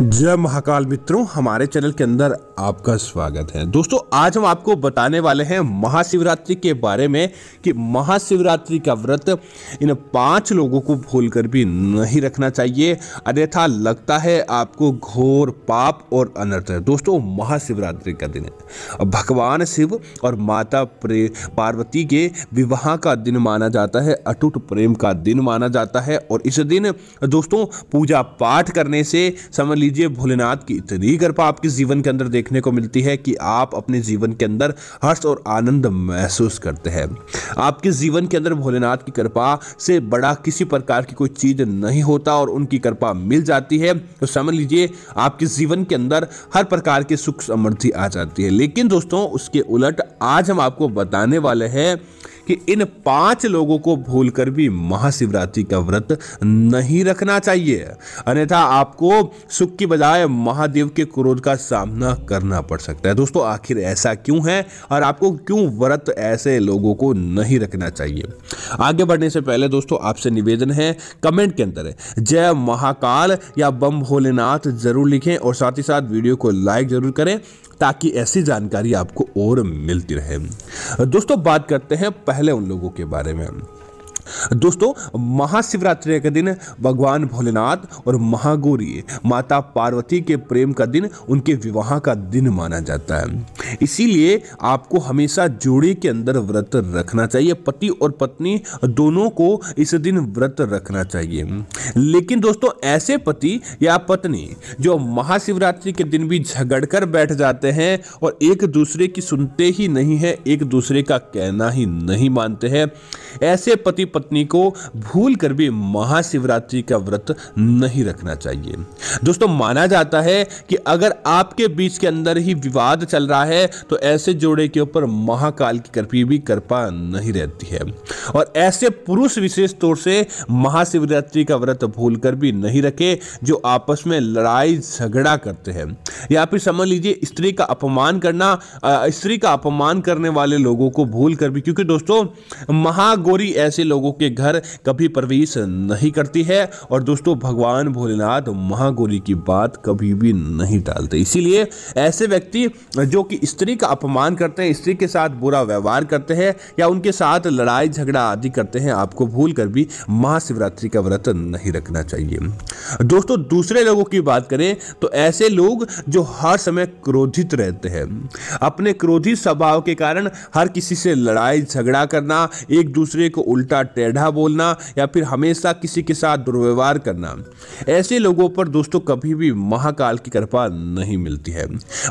जय महाकाल मित्रों हमारे चैनल के अंदर आपका स्वागत है दोस्तों आज हम आपको बताने वाले हैं महाशिवरात्रि के बारे में कि महाशिवरात्रि का व्रत इन पांच लोगों को भूलकर भी नहीं रखना चाहिए अन्यथा लगता है आपको घोर पाप और अनर्थ है दोस्तों महाशिवरात्रि का दिन है भगवान शिव और माता प्रे पार्वती के विवाह का दिन माना जाता है अटूट प्रेम का दिन माना जाता है और इस दिन दोस्तों पूजा पाठ करने से समझ लीजिए भोलेनाथ की इतनी कृपा आपके जीवन के अंदर देखने को मिलती है कि आप अपने जीवन के अंदर हर्ष और आनंद महसूस करते हैं आपके जीवन के अंदर भोलेनाथ की कृपा से बड़ा किसी प्रकार की कोई चीज़ नहीं होता और उनकी कृपा मिल जाती है तो समझ लीजिए आपके जीवन के अंदर हर प्रकार की सुख समृद्धि आ जाती है लेकिन दोस्तों उसके उलट आज हम आपको बताने वाले हैं कि इन पांच लोगों को भूलकर भी महाशिवरात्रि का व्रत नहीं रखना चाहिए अन्यथा आपको सुख की बजाय महादेव के क्रोध का सामना करना पड़ सकता है दोस्तों आखिर ऐसा क्यों है और आपको क्यों व्रत ऐसे लोगों को नहीं रखना चाहिए आगे बढ़ने से पहले दोस्तों आपसे निवेदन है कमेंट के अंदर जय महाकाल या बम भोलेनाथ जरूर लिखें और साथ ही साथ वीडियो को लाइक जरूर करें ताकि ऐसी जानकारी आपको और मिलती रहे दोस्तों बात करते हैं पहले उन लोगों के बारे में दोस्तों महाशिवरात्रि के दिन भगवान भोलेनाथ और महागौरी माता पार्वती के प्रेम का दिन उनके विवाह का दिन माना जाता है इसीलिए आपको हमेशा जोड़ी के अंदर व्रत रखना चाहिए पति और पत्नी दोनों को इस दिन व्रत रखना चाहिए लेकिन दोस्तों ऐसे पति या पत्नी जो महाशिवरात्रि के दिन भी झगड़ कर बैठ जाते हैं और एक दूसरे की सुनते ही नहीं है एक दूसरे का कहना ही नहीं मानते हैं ऐसे पति पत्नी को भूल कर भी महाशिवरात्रि का व्रत नहीं रखना चाहिए दोस्तों माना जाता है कि अगर आपके बीच के अंदर ही विवाद चल रहा है तो ऐसे जोड़े के ऊपर महाकाल की कृपी भी कृपा नहीं रहती है और ऐसे पुरुष विशेष तौर से महाशिवरात्रि का व्रत भूल कर भी नहीं रखे जो आपस में लड़ाई झगड़ा करते हैं या फिर समझ लीजिए स्त्री का अपमान करना स्त्री का अपमान करने वाले लोगों को भूल कर भी क्योंकि दोस्तों महागौरी ऐसे लोग लोगों के घर कभी प्रवेश नहीं करती है और दोस्तों भगवान भोलेनाथ महागौरी की बात कभी भी नहीं टालते इसीलिए ऐसे व्यक्ति जो कि स्त्री का अपमान करते हैं स्त्री के साथ बुरा व्यवहार करते हैं या उनके साथ लड़ाई झगड़ा आदि करते हैं आपको भूल कर भी महाशिवरात्रि का व्रत नहीं रखना चाहिए दोस्तों दूसरे लोगों की बात करें तो ऐसे लोग जो हर समय क्रोधित रहते हैं अपने क्रोधित स्वभाव के कारण हर किसी से लड़ाई झगड़ा करना एक दूसरे को उल्टा टेढ़ा बोलना या फिर हमेशा किसी के साथ दुर्व्यवहार करना ऐसे लोगों पर दोस्तों कभी भी महाकाल की कृपा नहीं मिलती है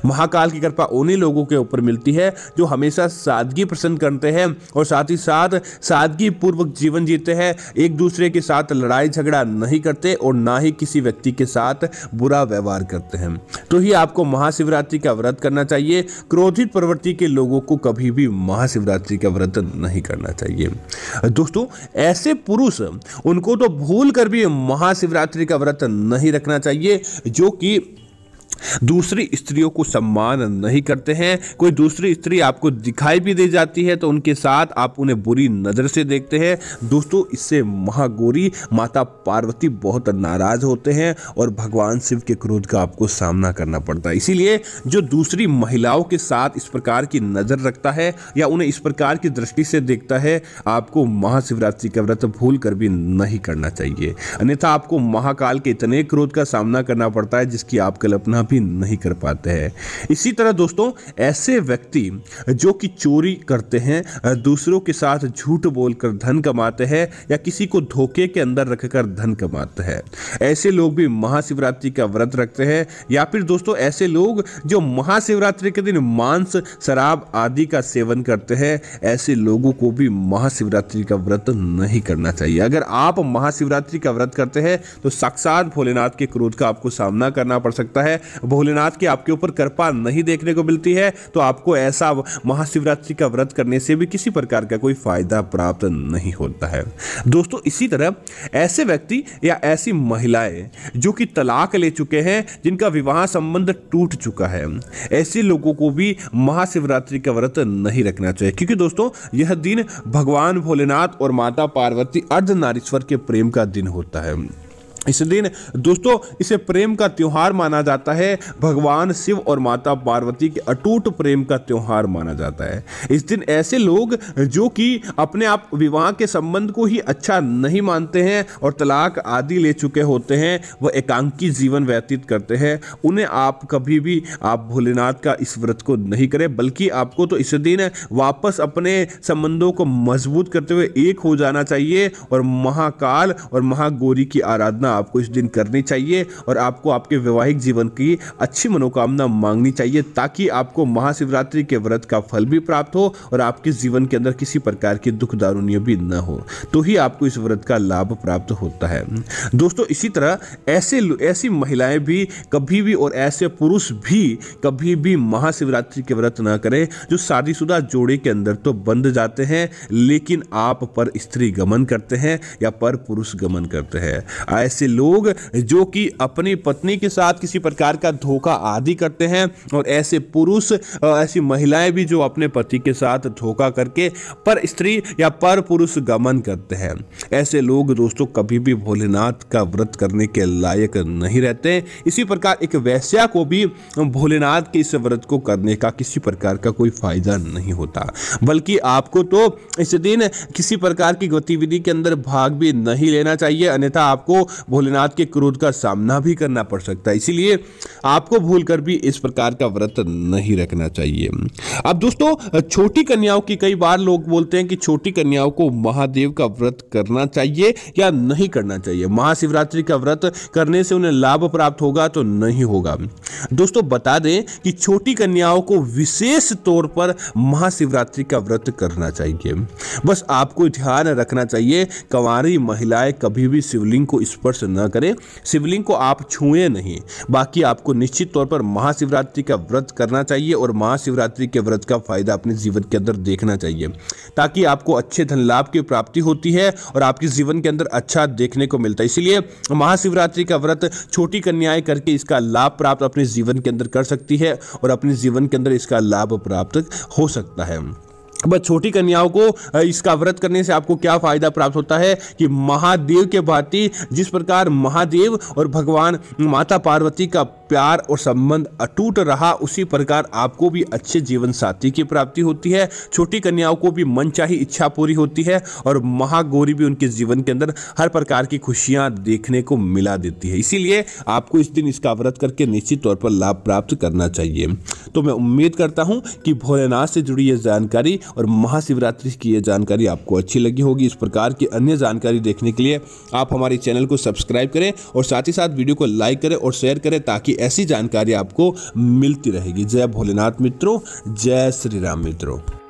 महाकाल की कृपा उन्हीं लोगों के ऊपर मिलती है जो हमेशा सादगी प्रसन्न करते हैं और साथ ही साथ सादगी पूर्वक जीवन जीते हैं एक दूसरे के साथ लड़ाई झगड़ा नहीं करते और ना ही किसी व्यक्ति के साथ बुरा व्यवहार करते हैं तो ही आपको महाशिवरात्रि का व्रत करना चाहिए क्रोधित प्रवृत्ति के लोगों को कभी भी महाशिवरात्रि का व्रत नहीं करना चाहिए दोस्तों ऐसे पुरुष उनको तो भूल कर भी महाशिवरात्रि का व्रत नहीं रखना चाहिए जो कि दूसरी स्त्रियों को सम्मान नहीं करते हैं कोई दूसरी स्त्री आपको दिखाई भी दे जाती है तो उनके साथ आप उन्हें बुरी नज़र से देखते हैं दोस्तों इससे महागौरी माता पार्वती बहुत नाराज होते हैं और भगवान शिव के क्रोध का आपको सामना करना पड़ता है इसीलिए जो दूसरी महिलाओं के साथ इस प्रकार की नज़र रखता है या उन्हें इस प्रकार की दृष्टि से देखता है आपको महाशिवरात्रि का व्रत भूल कर भी नहीं करना चाहिए अन्यथा आपको महाकाल के इतने क्रोध का सामना करना पड़ता है जिसकी आप कल्पना भी भी नहीं कर पाते हैं इसी तरह दोस्तों ऐसे व्यक्ति जो कि चोरी करते हैं दूसरों के साथ झूठ बोलकर धन कमाते हैं या किसी को धोखे के अंदर रखकर धन कमाते हैं ऐसे लोग भी महाशिवरात्रि का व्रत रखते हैं या फिर दोस्तों ऐसे लोग जो महाशिवरात्रि के दिन मांस शराब आदि का सेवन करते हैं ऐसे लोगों को भी महाशिवरात्रि का व्रत नहीं करना चाहिए अगर आप महाशिवरात्रि का व्रत करते हैं तो साक्षात भोलेनाथ के क्रोध का आपको सामना करना पड़ सकता है भोलेनाथ की आपके ऊपर कृपा नहीं देखने को मिलती है तो आपको ऐसा महाशिवरात्रि का व्रत करने से भी किसी प्रकार का कोई फायदा प्राप्त नहीं होता है दोस्तों इसी तरह ऐसे व्यक्ति या ऐसी महिलाएं जो कि तलाक ले चुके हैं जिनका विवाह संबंध टूट चुका है ऐसे लोगों को भी महाशिवरात्रि का व्रत नहीं रखना चाहिए क्योंकि दोस्तों यह दिन भगवान भोलेनाथ और माता पार्वती अर्धनारीश्वर के प्रेम का दिन होता है इस दिन दोस्तों इसे प्रेम का त्यौहार माना जाता है भगवान शिव और माता पार्वती के अटूट प्रेम का त्यौहार माना जाता है इस दिन ऐसे लोग जो कि अपने आप विवाह के संबंध को ही अच्छा नहीं मानते हैं और तलाक आदि ले चुके होते हैं वह एकांकी जीवन व्यतीत करते हैं उन्हें आप कभी भी आप भोलेनाथ का इस व्रत को नहीं करें बल्कि आपको तो इस दिन वापस अपने संबंधों को मजबूत करते हुए एक हो जाना चाहिए और महाकाल और महागौरी की आराधना आपको इस दिन करनी चाहिए और आपको आपके वैवाहिक जीवन की अच्छी मनोकामना मांगनी चाहिए ताकि आपको महाशिवरात्रि के व्रत का फल भी प्राप्त हो और आपके जीवन के अंदर किसी प्रकार की दुख दारुण्य भी न हो तो ही आपको इस व्रत का लाभ प्राप्त होता है दोस्तों इसी तरह ऐसे ऐसी महिलाएं भी कभी भी और ऐसे पुरुष भी कभी भी महाशिवरात्रि के व्रत न करें जो शादीशुदा जोड़े के अंदर तो बंध जाते हैं लेकिन आप पर स्त्री गमन करते हैं या पर पुरुष गमन करते हैं ऐसे ऐसे लोग जो कि अपनी पत्नी के साथ किसी प्रकार का धोखा आदि करते हैं और ऐसे पुरुष ऐसी महिलाएं भी जो अपने पति के साथ धोखा करके पर स्त्री या पर पुरुष गमन करते हैं ऐसे लोग दोस्तों कभी भी भोलेनाथ का व्रत करने के लायक नहीं रहते इसी प्रकार एक वैश्या को भी भोलेनाथ के इस व्रत को करने का किसी प्रकार का कोई फायदा नहीं होता बल्कि आपको तो इस दिन किसी प्रकार की गतिविधि के अंदर भाग भी नहीं लेना चाहिए अन्यथा आपको भोलेनाथ के क्रोध का सामना भी करना पड़ सकता है इसीलिए आपको भूल कर भी इस प्रकार का व्रत नहीं रखना चाहिए अब दोस्तों छोटी कन्याओं की कई बार लोग बोलते हैं कि छोटी कन्याओं को महादेव का व्रत करना चाहिए या नहीं करना चाहिए महाशिवरात्रि का व्रत करने से उन्हें लाभ प्राप्त होगा तो नहीं होगा दोस्तों बता दें कि छोटी कन्याओं को विशेष तौर पर महाशिवरात्रि का व्रत करना चाहिए बस आपको ध्यान रखना चाहिए कंवारी महिलाएं कभी भी शिवलिंग को स्पर्श स्पर्श न करें शिवलिंग को आप छुएं नहीं बाकी आपको निश्चित तौर पर महाशिवरात्रि का व्रत करना चाहिए और महाशिवरात्रि के व्रत का फायदा अपने जीवन के अंदर देखना चाहिए ताकि आपको अच्छे धन लाभ की प्राप्ति होती है और आपके जीवन के अंदर अच्छा देखने को मिलता है इसलिए महाशिवरात्रि का व्रत छोटी कन्याएं करके इसका लाभ प्राप्त अपने जीवन के अंदर कर सकती है और अपने जीवन के अंदर इसका लाभ प्राप्त हो सकता है बस छोटी कन्याओं को इसका व्रत करने से आपको क्या फायदा प्राप्त होता है कि महादेव के भांति जिस प्रकार महादेव और भगवान माता पार्वती का प्यार और संबंध अटूट रहा उसी प्रकार आपको भी अच्छे जीवन साथी की प्राप्ति होती है छोटी कन्याओं को भी मनचाही इच्छा पूरी होती है और महागौरी भी उनके जीवन के अंदर हर प्रकार की खुशियां देखने को मिला देती है इसीलिए आपको इस दिन इसका व्रत करके निश्चित तौर पर लाभ प्राप्त करना चाहिए तो मैं उम्मीद करता हूं कि भोलेनाथ से जुड़ी यह जानकारी और महाशिवरात्रि की यह जानकारी आपको अच्छी लगी होगी इस प्रकार की अन्य जानकारी देखने के लिए आप हमारे चैनल को सब्सक्राइब करें और साथ ही साथ वीडियो को लाइक करें और शेयर करें ताकि ऐसी जानकारी आपको मिलती रहेगी जय भोलेनाथ मित्रों जय श्री राम मित्रों